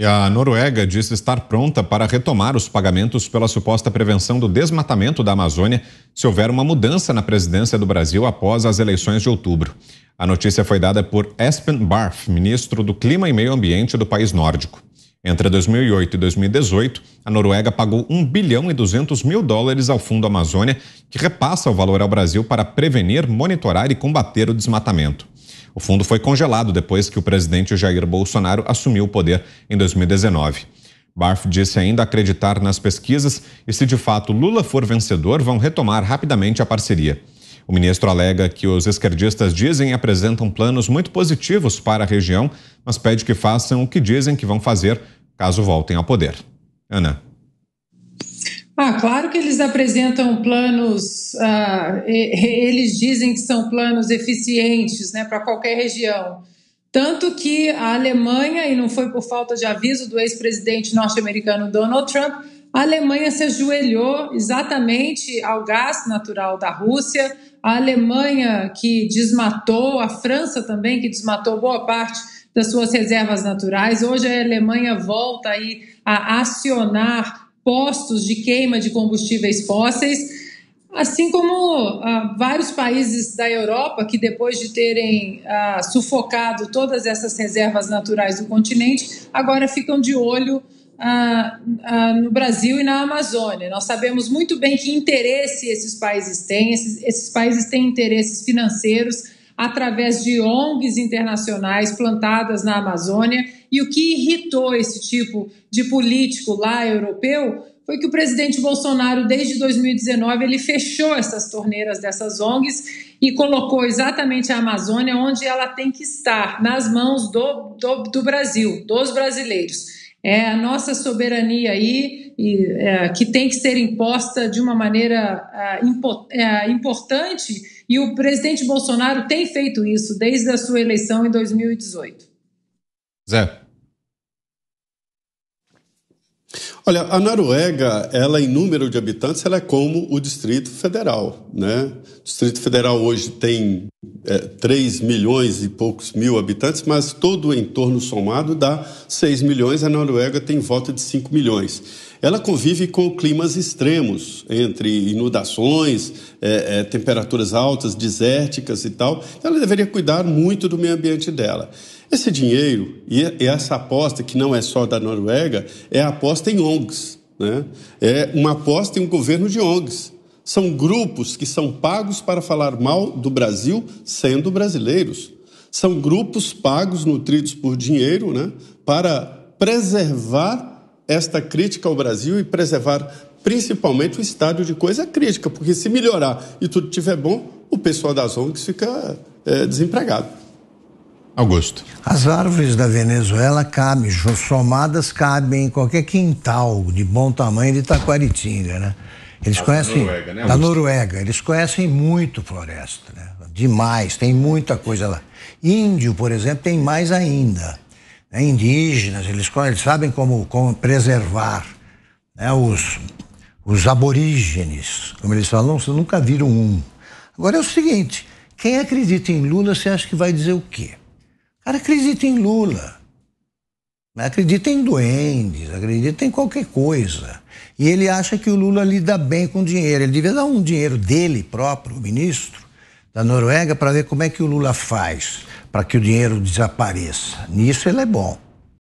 E a Noruega diz estar pronta para retomar os pagamentos pela suposta prevenção do desmatamento da Amazônia se houver uma mudança na presidência do Brasil após as eleições de outubro. A notícia foi dada por Espen Barth, ministro do Clima e Meio Ambiente do país nórdico. Entre 2008 e 2018, a Noruega pagou 1 bilhão e 200 mil dólares ao Fundo Amazônia, que repassa o valor ao Brasil para prevenir, monitorar e combater o desmatamento. O fundo foi congelado depois que o presidente Jair Bolsonaro assumiu o poder em 2019. Barf disse ainda acreditar nas pesquisas e, se de fato Lula for vencedor, vão retomar rapidamente a parceria. O ministro alega que os esquerdistas dizem e apresentam planos muito positivos para a região, mas pede que façam o que dizem que vão fazer caso voltem ao poder. Ana. Ah, claro que eles apresentam planos, ah, eles dizem que são planos eficientes né, para qualquer região. Tanto que a Alemanha, e não foi por falta de aviso do ex-presidente norte-americano Donald Trump, a Alemanha se ajoelhou exatamente ao gás natural da Rússia, a Alemanha que desmatou, a França também que desmatou boa parte das suas reservas naturais. Hoje a Alemanha volta aí a acionar postos de queima de combustíveis fósseis, assim como ah, vários países da Europa que depois de terem ah, sufocado todas essas reservas naturais do continente, agora ficam de olho ah, ah no Brasil e na Amazônia. Nós sabemos muito bem que interesse esses países têm, esses, esses países têm interesses financeiros através de ONGs internacionais plantadas na Amazônia e o que irritou esse tipo de político lá europeu foi que o presidente Bolsonaro, desde 2019, ele fechou essas torneiras dessas ONGs e colocou exatamente a Amazônia onde ela tem que estar, nas mãos do, do, do Brasil, dos brasileiros. É a nossa soberania aí, e, é, que tem que ser imposta de uma maneira é, impo é, importante, e o presidente Bolsonaro tem feito isso desde a sua eleição em 2018. Zé. Olha, a Noruega, ela em número de habitantes, ela é como o Distrito Federal né? O Distrito Federal hoje tem é, 3 milhões e poucos mil habitantes, mas todo o entorno somado dá 6 milhões. A Noruega tem volta de 5 milhões. Ela convive com climas extremos, entre inundações, é, é, temperaturas altas, desérticas e tal. Ela deveria cuidar muito do meio ambiente dela. Esse dinheiro e essa aposta, que não é só da Noruega, é a aposta em ONGs. Né? É uma aposta em um governo de ONGs. São grupos que são pagos para falar mal do Brasil sendo brasileiros. São grupos pagos, nutridos por dinheiro, né, para preservar esta crítica ao Brasil e preservar principalmente o estado de coisa crítica, porque se melhorar e tudo estiver bom, o pessoal das ONGs fica é, desempregado. Augusto. As árvores da Venezuela cabem, somadas cabem em qualquer quintal de bom tamanho de Taquaritinga, né? Eles conhecem Noruega, né, da Noruega, eles conhecem muito floresta, né? demais, tem muita coisa lá. Índio, por exemplo, tem mais ainda. Né? Indígenas, eles, eles sabem como, como preservar né? os, os aborígenes, como eles falam, vocês nunca viram um. Agora é o seguinte, quem acredita em Lula, você acha que vai dizer o quê? O cara acredita em Lula. Né? Acredita em duendes, acredita em qualquer coisa. E ele acha que o Lula lida bem com dinheiro. Ele devia dar um dinheiro dele próprio, o ministro da Noruega, para ver como é que o Lula faz para que o dinheiro desapareça. Nisso ele é bom.